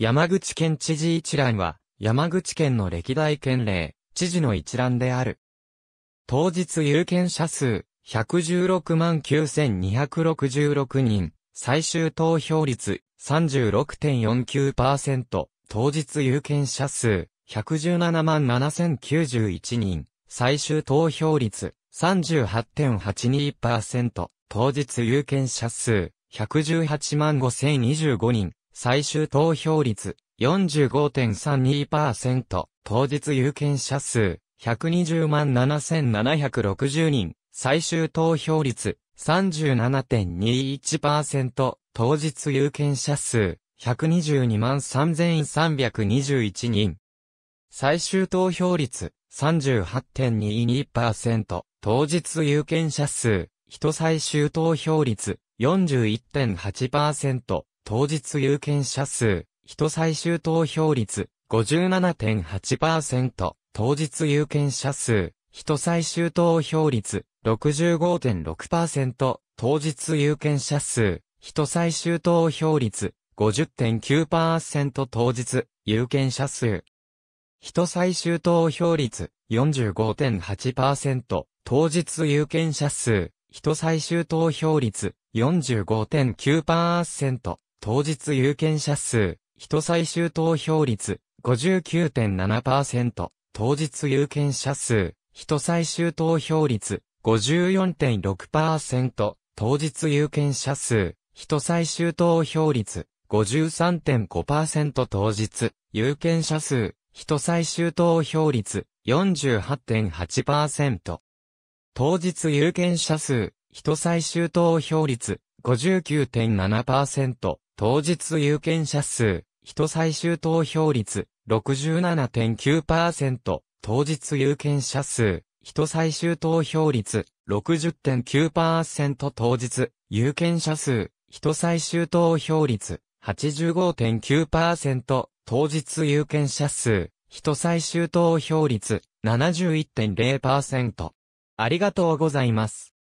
山口県知事一覧は、山口県の歴代県令、知事の一覧である。当日有権者数、116万9266人、最終投票率、36.49%、当日有権者数、117万7091人、最終投票率、38.82%、当日有権者数、118万5025人、最終投票率45.32%、当日有権者数120万7760人、最終投票率37.21%、当日有権者数122万3321人。最終投票率38.22%、当日有権者数、人最終投票率41.8%、当日有権者数、人最終投票率57.8%、当日有権者数、人最終投票率65.6%、当日有権者数、人最終投票率50.9%当日、有権者数。人最終投票率45.8%、当日有権者数、人最終投票率45.9%、当日有権者数、人最終投票率59.7%、当日有権者数、人最終投票率54.6%、当日有権者数、人最終投票率53.5%当日、有権者数、人最終投票率48.8%。当日有権者数、人最終投票率59.7%、当日有権者数、人最終投票率、67.9%、当日有権者数、人最終投票率、60.9%当日、有権者数、人最終投票率、85.9%、当日有権者数、人最終投票率、71.0%。ありがとうございます。